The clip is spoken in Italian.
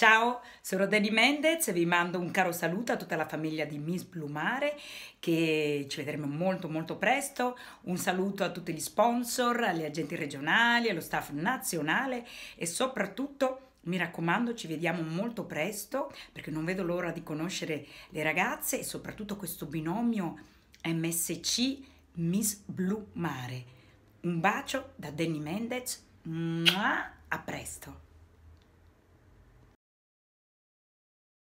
Ciao, sono Dani Mendez e vi mando un caro saluto a tutta la famiglia di Miss Blumare che ci vedremo molto molto presto. Un saluto a tutti gli sponsor, agli agenti regionali, allo staff nazionale e soprattutto mi raccomando ci vediamo molto presto perché non vedo l'ora di conoscere le ragazze e soprattutto questo binomio MSC Miss Blumare. Un bacio da Danny Mendez, a presto!